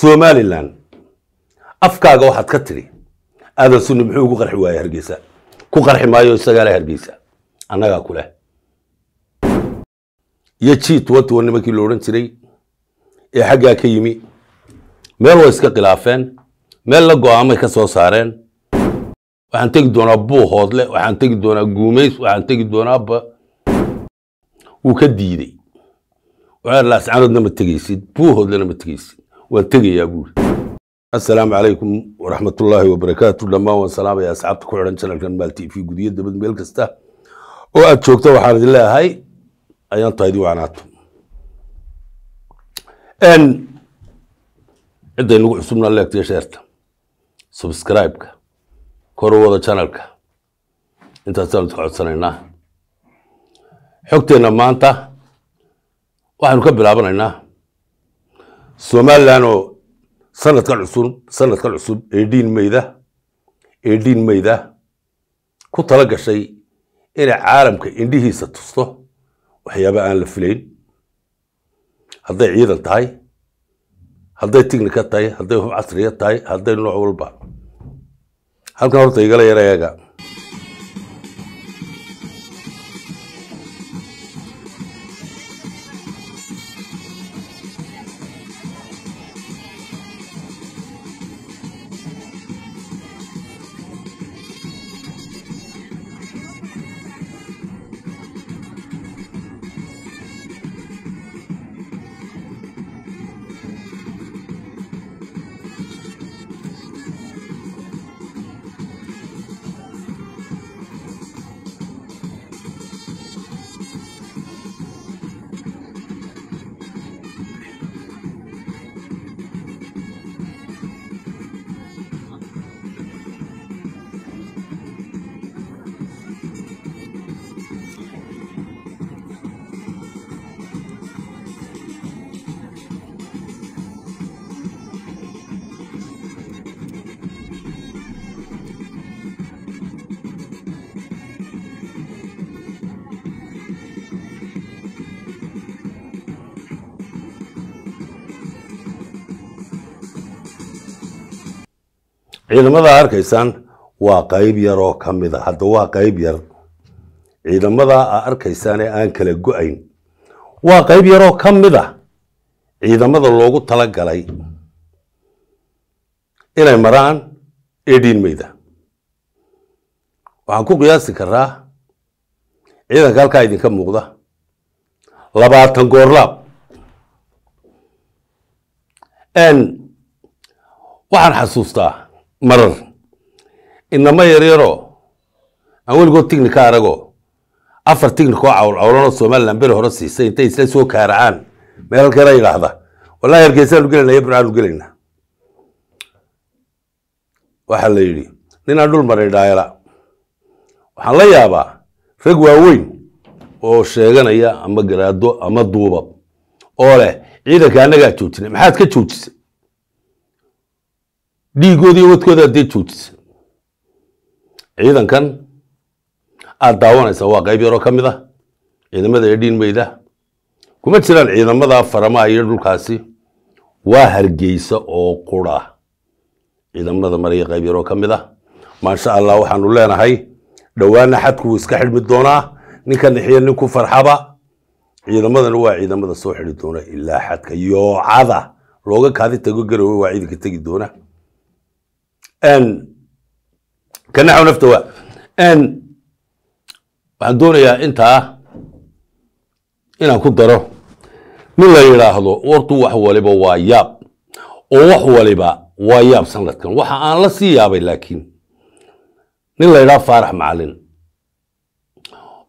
somalilan afkaaga waxaad ka tidhi aadan sunni muxuu ugu qarxi waaya hargeysa ku qarxi maayo isagaale hargeysa annagaa kuleh iyo jiit wantuwa nimankii lo odhan jiray ee xaggaa ka yimi meel way iska khilaafeen meel la go-aamay ka soo saareen waxaan tegi doonaa buu hoodle waxaan tegi doonaa guumays waxaan tegi doonaa abba wuu ka diidey waxaa lascanadna ma tegaysid buu hoodlena ma tegaysid waa tegayaa buuri assalaamu calaykum waraxmatullaahi wabarakaatu dhammaan waan salaamayaa asxaabta ku xidhan janalkan maal t v gudiyo dabad meel kasta oo aad joogta waxaan idin leeyahay ayaantaa idin waanaato cidday nagu cusubnaa leegtiyo sheerta subscribe-ka kor u wada janalka intaasaanu iska codsanaynaa xogteenna maanta waxaynu ka bilaabanaynaa somalilan oo sanadka cusub sanadka cusub eighn mayda eighn mayda ku tala gashay inay caalamka indhihiisa tusto waxyaaba aan la filayn hadday ciidan tahay hadday tignika tahay hadday hub casriya tahay hadday nooc walba halkan horta igala yar ciidamada arkaysaan waa qayb yaroo ka mid a ah. hadda waa qayb yar ciidamada aa arkaysaan ee aan kala go-ayn waa qayb yaroo ka mid a ah. ciidamada loogu talagalay inay maraan edin mayda waxaan ku qiyaasi karaa ciidanka halkaa idinka muuqda labaatan goorlaab waxaan xasuustaa marar inama yaryaro aan weligood tigni ka aragoo afar tignik oo cawlcawlanoo somalilan beri hore siisay intay isla soo kaaracaan meelal kale yidhaahda wallahi hargeysaanu gelayna iyo burcaanu gelaynaa waxaa la yidhi ninaan dhul maray dhaayala waxaan la yaabaa rag waaweyn oo sheeganaya ama garaado ama duubab oo leh ciidanka annagaa joojinay maxaad ka joojisay dhiiggoodii wadkooda dee joojisa ciidankan aad daawanaysaa waa qayb yaroo ka mid ah ciidamada edhiin meyda kuma jiraan ciidamada faramaha iyo dhulkaasi waa hargeysa oo qura ciidamada maraya qayb yaroo ka mid ah maasha allah waxaanu leenahay dhowaana xadku iska xidhmi doonaa ninka nixiya ninku farxaba ciidamadana waa ciidamada soo xidhi doona ilaa xadka yoocada looga kaadi tago garowe waa ciidanka tegi doona kanaxw nafta wa waxaan doonayaa intaa inaan ku daro min la yidhaahdo wartu wax waliba waa yaab oo wax waliba waa yaab sanadkan waxa aan la sii yaabay laakiin nin la ydhaha faarax macalin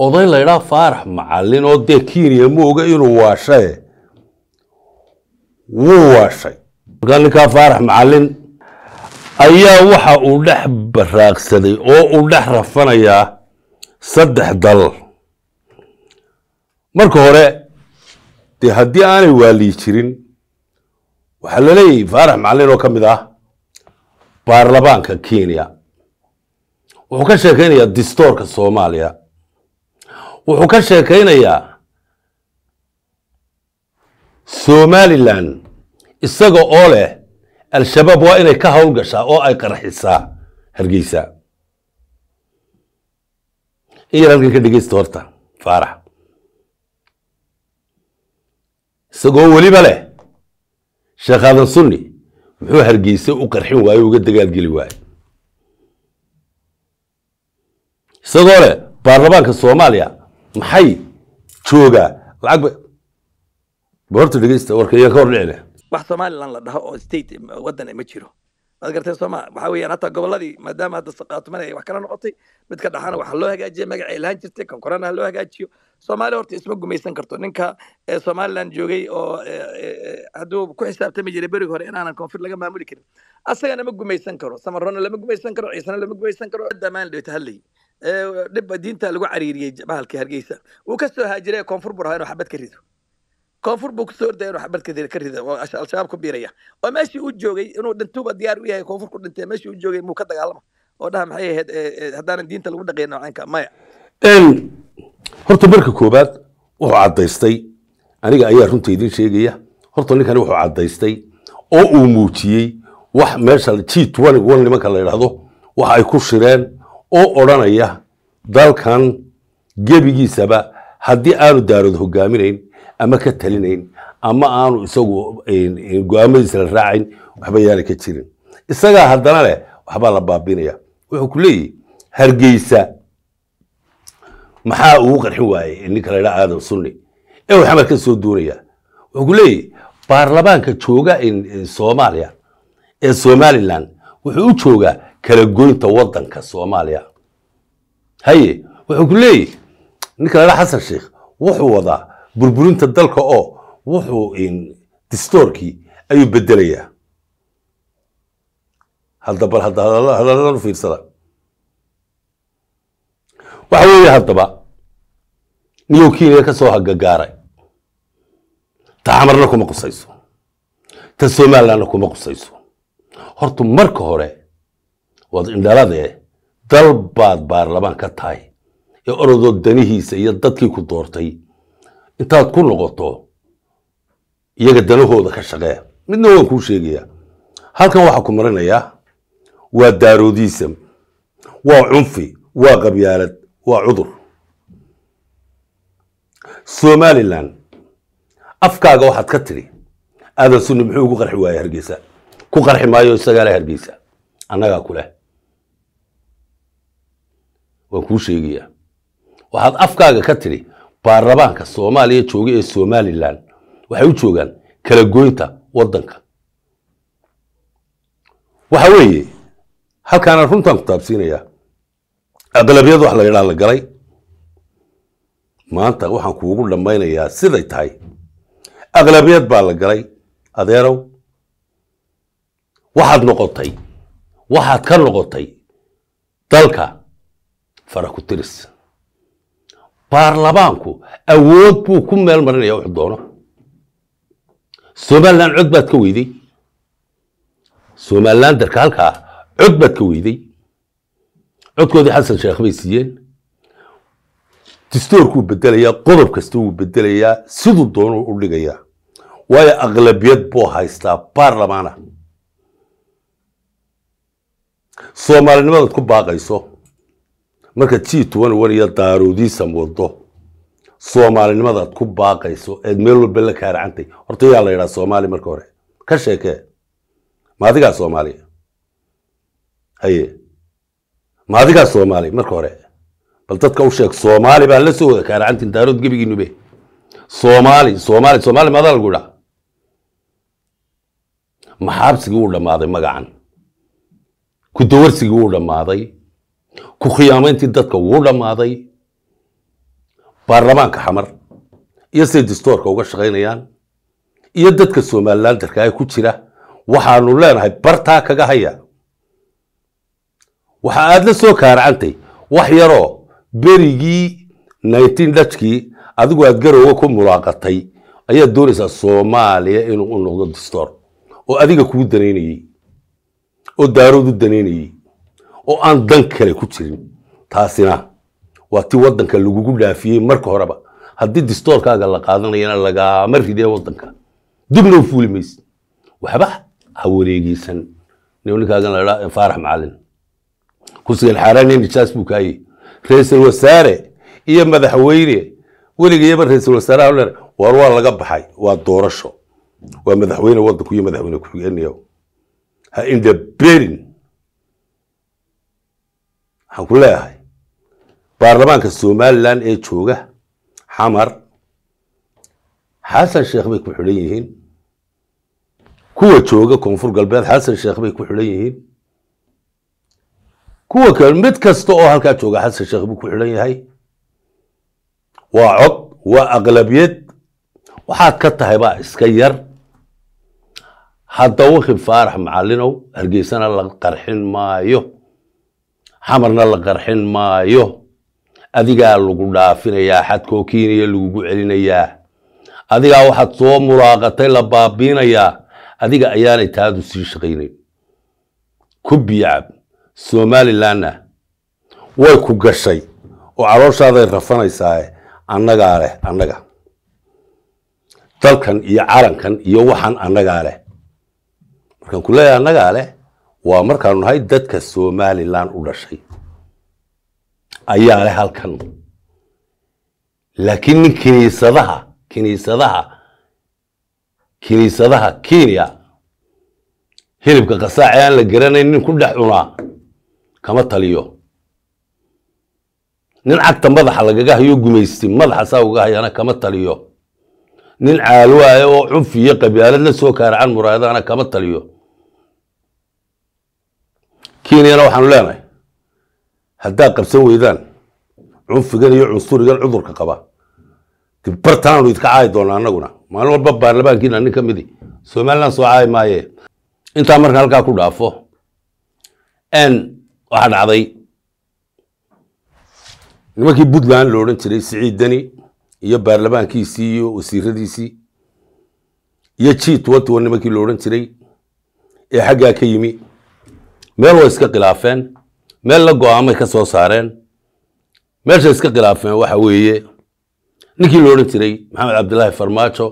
oday la ydhaha faarax macalin oo dee kenya mooga inuu waashae wuu waashay markaa ninkaa faarax macalin ayaa waxa uu dhex baraagsaday oo uu dhex rafanayaa saddex dal marka hore dee haddii aanay waalii jirin waxaa la leeyahay faarax macalin oo ka mid ah baarlamaanka kenya wuxuu ka sheekaynayaa distoorka soomaaliya wuxuu ka sheekaynayaa somalilan isaga oo leh al-shabaab waa inay ka howlgashaa oo ay qarxisaa hargeysa in yar halkan ka dhegeysta horta faarax isagoo weliba leh sheekh aadan sunni muxuu hargeysa u qarxin waaye uga dagaalgeli waayo isagoo leh baarlamaanka soomaaliya maxay joogaa lacag ba horta dhegeysta warka iyo ka hor dhicine wax somalilan la dhaho oo state wadan ma jiro maad gartee sooma waxa weeyaan hataa gobolladii maadaama hadda saqaatumana ay wax kala noqotay midka dhaxana waxaa loo hagaajiya magacay lahaan jirtay kan korana loo hagaajiyo soomaaliya horta isma gumaysan karto ninka somaliland joogay oo hadduu ku xisaabtami jiray berigi hore inaanan koonfur laga maamuli karin asagana ma gumaysan karo samarona lama gumaysan karo ciisana lama gumaysan karo damaan dheeta hadlayay dhibba diinta lagu cariiriyey bahalkii hargeysa wuu kasoo haajiray koonfur burahaa inuu xabad ka rido koonfur buu kusoo ordaya inuu xabadka ka rida oo al-shabaab ku biiraya oo meeshii u joogay inuu dhintuba diyaar u yahay koonfur ku dhintay meeshii u joogay muu ka dagaalama oo dhaha maxay ahayd haddaanan diinta lagu dhaqayn noocaanka maya horta marka koowaad wuxuu caddaystay aniga ayaa runta idiin sheegaya horta ninkani wuxuu caddaystay oo uu muujiyey wax meesha g wal nimanka la yidhaahdo wax ay ku shireen oo odhanaya dalkan gebigiisaba haddii aanu daarad hogaaminayn ama ka talinayn ama aanu isagu go-aamadiisa la raacin waxba yaana ka jirin isagaa haddana leh waxbaa la baabinaya wuxuu ku leeyahy hargeysa maxaa ugu qarxin waayey ninka la dhaa aadan sunni ee uu ka soo duunaya wuxuu ku leeyahy baarlamaanka jooga soomaaliya ee somalilan wuxuu u joogaa kala goynta waddanka soomaaliya haye wuxuu ku leeyahy ninka laa xasan sheekh wuxuu wadaa burburinta dalka oo wuxuu distoorkii ayuu bedelayaa hadaba hadaladan ufiirsada waxa weeye haddaba niyow kiiniya ka soo hagagaaray ta camarna kuma qusayso ta somalilandna kuma qusayso horta marka hore waad indhaladee dal baad baarlamaan ka tahay ee orodoo danihiisa iyo dadkii ku doortay intaad ku noqoto iyaga danahooda ka shaqee midna waan kuu sheegayaa halkan waxaa ku marinayaa waa daaroodiisam waa cunfi waa qabyaalad waa cudur somalilan afkaaga waxaad ka tidhi aadan sunni muxuu ugu qarxi waaya hargeysa ku qarxi maayo isagaa le hargeysa annagaa kuleh waan kuu sheegayaa waxaad afkaaga ka tidhi baarlamaanka soomaaliya jooga ee somalilan waxay u joogaan kala goynta waddanka waxa weeye halkaana runtaan ku taabsiinayaa aqlabiyad wax la yidhaa la galay maanta waxaan kuugu dhammaynayaa siday tahay aqlabiyad baa la galay adeerow waxaad noqotay waxaad ka noqotay dalka faraku tiris baarlamaanku awood buu ku meel marinaya wuxuu doono somalilan cod baad ka weyday somalilan darkaalka ah cod baad ka weyday codkoodii xasan sheekh bay siiyeen distoorkuu bedelayaa qodob kasta wuu bedelayaa siduu doonuu u dhigayaa waayo aqlabiyad buu haystaa baarlamaana soomaalinimadaad ku baaqayso marka g toban iyo daaroodiisan wado soomaalinimadaad ku baaqayso eed meel walba la kaaracantay horta yaa la yidhaa soomaali marka hore ka sheekee ma adigaa soomaali haye ma adigaa soomaali marka hore bal dadka u sheeg soomaali baa la soo wada kaaracantin daarood gebigiinube soomaali soomaali soomaali maadaa lagu idhaa maxaabsigii wuu dhammaaday magacan kudawarsigii wuu dhammaaday ku khiyaamayntii dadka wuu dhammaaday baarlamaanka xamar iyo siday distoorka uga shaqaynayaan iyo dadka somalilandarka ee ku jira waxaanu leenahay bartaa kaga haya waxa aada la soo kaaracantay wax yaroo berigii nineteen dhajkii adigu aada garowga ku mulaaqatay ayaad doonaysaa soomaaliya inuu u noqdo distoor oo adiga kuu danaynayey oo daarood u danaynayey oo aan dan kale ku jirin taasina waa ti wadanka lagugu dhaafiyey marka horeba haddii distoorkaaga la qaadanayana lagaama ridee wadanka dibna u fuuli mayse waxba ha wareegeysan ninkaagan ladhaa macalin kusigan xaaraaniya buu kaaye ra-iisul wasaare iyo madaxweyne weligayaba ra-iisul wasaaraha le war waa laga baxay waa doorasho waa madaxweyne wadanku iyo madaxweyne ku-xigeenaya ha indhabeerin waxaan ku leeyahay baarlamaanka somalilan ee jooga xamar xasan sheekh bay ku xidhan yihiin kuwa jooga koonfur galbeed xasan sheekh bay ku xidhan yihiin kuwa kale mid kasta oo halkaa jooga xasan sheekh buu ku xidhan yahay waa cod waa aqlabiyad waxaad ka tahay baa iska yar hadda wakib faarax macalinow hargeysana la qarxin maayo xamarna la qarxin maayo adigaa lagu dhaafinayaa xadkoo kiinaya lagugu celinayaa adigaa waxaad soo muraaqatay la baabiinayaa adiga ayaanay taadu sii shaqaynay kubiyacab biyacab somalilanna way ku gashay oo calooshaaday rafanaysaa annagaa leh annaga dalkan iyo carankan iyo waxan annagaa leh markaan ku leeyahay annagaa leh waa markaanu nahay dadka somalilan u dhashay ayaa leh halkan laakiin nin kiniisadaha kiniisadaha kiniisadaha kenya hilibka qasaace aan la garanayn nin ku dhex cunaa kama taliyo nin cagta madaxa lagaga hayo gumaysti madaxa saa uga hayana kama taliyo nin caalwaaya oo cunfiyo qabyaalad la soo kaaracan muraadana kama taliyo kenyana waxaanu leenahay haddaad qabsan weydaan cunfigan iyo cunsurigan cudurka qaba dibbartaanu idka caayi doonaa annaguna maalin walba baarlamaankiina nin ka midi somalilan soo caayi maaye intaa marka halkaa ku dhaafo n waxaa dhacday nimankii puntland lo odhan jiray siciid deni iyo baarlamaankiisii iyo wasiiradiisii iyo g nimankii lo odhan jiray ee xaggaa ka yimi meel way iska khilaafeen meel la go-aamay ka soo saareen meeshay iska khilaafeen waxa weeye ninkii lo odhan jiray maxamed cabdilaahi farmaajo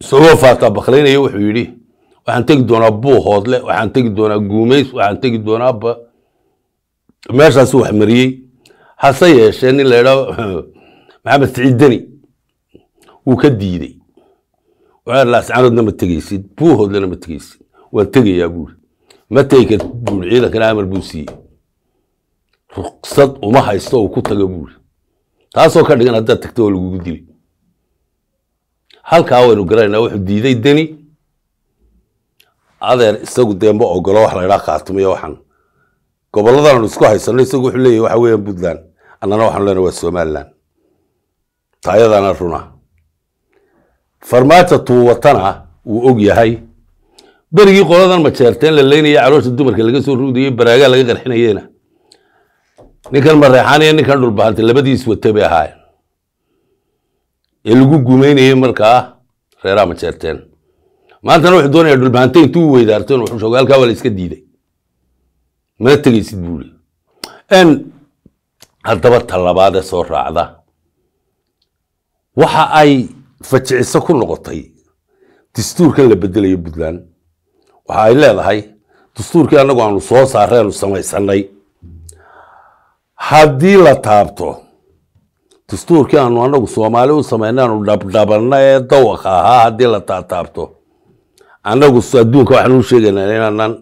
isagoo faata baklaynayo wuxuu yidhi waxaan tegi doonaa buu hoodle waxaan tegi doonaa guumays waxaan tegi doonaaba meeshaas wax mariyey hase yeeshee nin la maxamed siciid deni wuu ka diidey waxaa la ascanadna ma tegeysid buu hoodlena ma tegeysid waan tegayaa buuri ma buu buui ciidankana amar buu siiyey ruqsad uma haysto uu ku taga buuri taasoo ka dhigan haddaad tagto oo lagugu dilay halkaa waynu garanaynaa wuxuu diiday deni adeer isagu dee ma ogolo wax laydhaa khaatimiyo waxaan gobolladan isku haysano isagu wuxuu leeyahy waxa weeyaan puntland annana waxaanu lena waa somalilan taayadaana runa farmaajo tuuwatana wuu og yahay berigii qoladan majeerta in la leynaya caloosha dumarka laga soo ruudayo baraagaa laga qarxinayena ninkan mareexaan iyo ninkan dhulbahanta labadiis wata bay ahaayeen ee lagu gumaynayay markaa reeraha majeerteen maantana wuxuu doonaya dhulbahanta intuu weydaarto inuu xushogo halkaa waa la iska diiday mana tegaysid buuli haddaba talabaadee soo raacda waxa ay fajiciso ku noqotay dastuurkan la beddelayo buntland waxa ay leedahay dastuurkii annagu aanu soo saareenu samaysanay haddii la taabto dastuurkii aanu anagu soomaali u samaynay aanu dhabdhabanna ee dawaka ahaa haddii la taataabto annagu adduunka waxaanu u sheegaynaa inaanan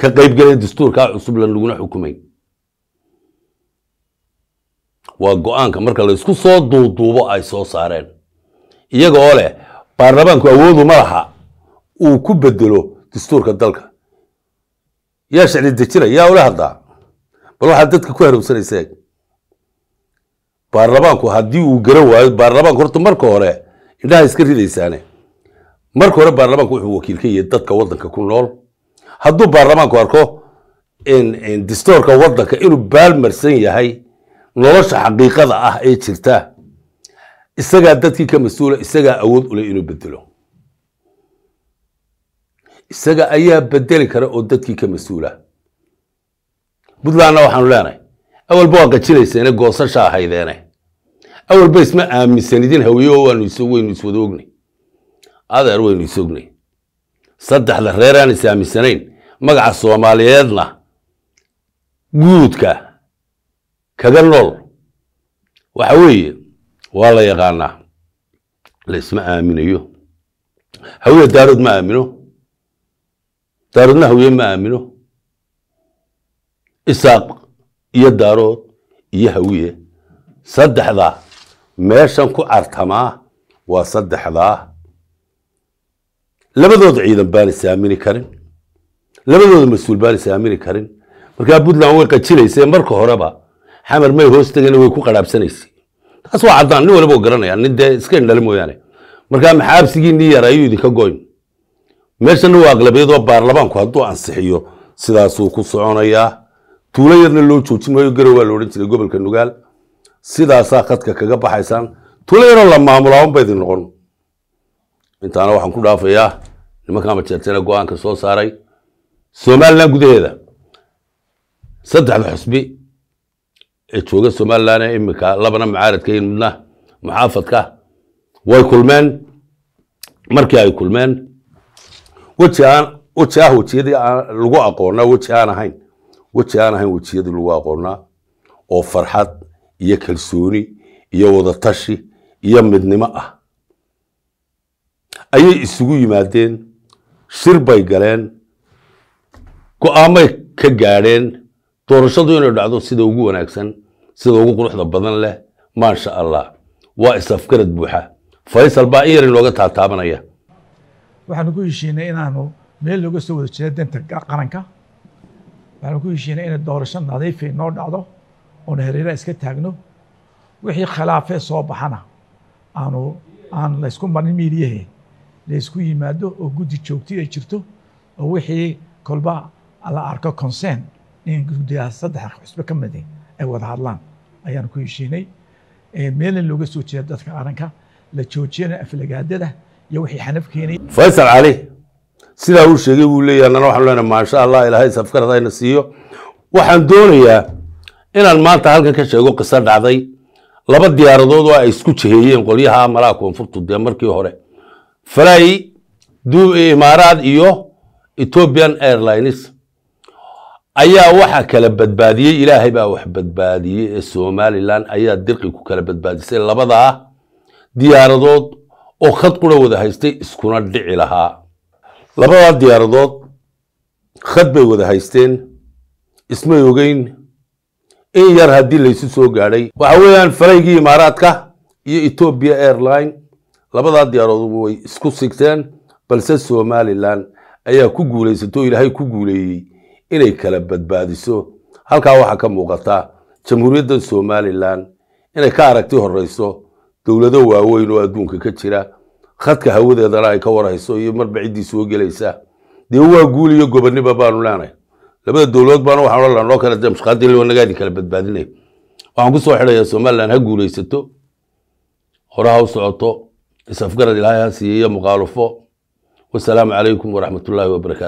ka qaybgelayn dastuurkaa cusub lanaguna xukumayn waa go-aanka marka laysku soo duuduubo ay soo saareen iyaga oo leh baarlamaanku awoodu ma laha uu ku bedelo dastuurka dalka yaa shicli dejina yaa ula hadlaa bal waxaad dadka ku hanuunsanaysaa baarlamaanku haddii uu garan waayo baarlamaanku horta marka hore indhaha iska ridaysaane marka hore baarlamaanku wuxuu wakiil ka yahay dadka waddanka ku nool hadduu baarlamaanku arko distoorka waddanka inuu baalmarsan yahay nolosha xaqiiqada ah ee jirta isagaa dadkii ka mas-uula isagaa awood ule inuu bedelo isaga ayaa bedeli kara oo dadkii ka mas-uula puntlandna waxaanu leenahay awalba waa gajinayseene goosasha ahaydeene awalba isma aaminsanidin haweyo waanu waynu iswada ognay adeer waynu is ognay saddexda reeraan is aaminsanayn magaca soomaaliyeedna guudka kaga nool waxa weeye waa la yaqaanaa laisma aaminayo hawiye daarood ma aamino daaroodna hawiye ma aamino isaaq iyo daarood iyo hawiye saddexdaa meeshan ku cartamaa waa saddexdaa labadood ciidan baan is aamini karin labadooda mas-uul baan is aamini karin markaa puntland way qajinaysee marka horeba xamar may hoos tegana way ku qaraabsanaysay taas waa caddaan nin walba garanaya nin dee iska indhale mooyaane markaa maxaabsigii nin yar ayuu idinka goyn meeshana waa aqlabiyadoo baarlamaanku hadduu ansixiyo sidaasuu ku soconayaa tuulo yarna loo joojin maayo garow baa la odhan jiray gobolka nugaal sidaasaa khadka kaga baxaysaan tuulo yaroo la maamulaabanba idin noqon intaana waxaan ku dhaafayaa nimanka ama jeerteena go-aanka soo saaray somalilan gudaheeda saddexda xusbi ee jooga somalilan iminka labana macaaradka midna muxaafadka way kulmeen markii ay kulmeen weji aan weji ah wejiyadii lagu aqoonaa weji aan ahayn weji aan ahayn wejiyadii lagu aqoonaa oo farxad iyo kalsooni iyo wadatashi iyo midnimo ah ayay isugu yimaadeen shir bay galeen go-aamay ka gaadheen doorashadu inay dhacdo sida ugu wanaagsan sida ugu quruxda badan leh maasha allah waa isafgarad buuxa faysal baa in yar inooga taataabanaya waxaanu ku heshiinay inaanu meel looga soo wada jeeda danta qaranka waxaanu ku heshiinay inay doorasho nadiifay ah noo dhacdo oona hareeraha iska taagno wixii khilaafee soo baxana aanu aan laysku marin miidiyahe laysku yimaado oo guddi joogti ay jirto oo wixii kolba la arko consent in gudayaha saddexa xusbe ka midi ay ah, wada hadlaan ayaanu ku heshiinay meelna looga soo jeeda dadka arranka la joojiyana aflagaadada iyo wixii xanaf keenay faysal cali sidaa uu sheegay buu leeyahy annana waxaanu leenahay maasha allah ilaahay safkar hadayna siiyo waxaan doonayaa inaan maanta halkan ka sheego qiso dhacday laba diyaaradood oo ay isku jiheeyeen qolyaha amalaha koonfurtu dee markii hore farai imaaraad iyo ethiopian airlines ayaa waxaa kala badbaadiyey ilaahay baa wax badbaadiyey ee somalilan ayaa dirqi ku kala badbaadisay labadaa diyaaradood oo khad qura wada haystay iskuna dhici lahaa labadaa diyaaradood khad bay wada haysteen ismay ogeyn in yar haddii laysu soo gaadhay waxa weeyaan faraygii imaaraadka iyo ethoobia airline labadaa diyaaradood way isku sigteen balse somalilan ayaa ku guulaysatoo ilaahay ku guuleeyey inay kala badbaadiso halkaa waxaa ka muuqataa jamhuuriyadda somalilan inay ka aragti horeyso dowlado waaweyn oo adduunka ka jira khadka hawadeedana ay ka warhayso iyo marba ciddii soo gelaysa dee waa guul iyo goboniba baanu leenahay labada dowladood baanu waxaan ohan noo kala damshqaadin nagaadi kala badbaadinay waxaan ku xidhayaa somalilan ha guulaysato hore ha u socoto is afgarad ilaahay ha siiya iyo mukhaalafo wasalaamu calaykum waraxmatullaahi wabarakaatu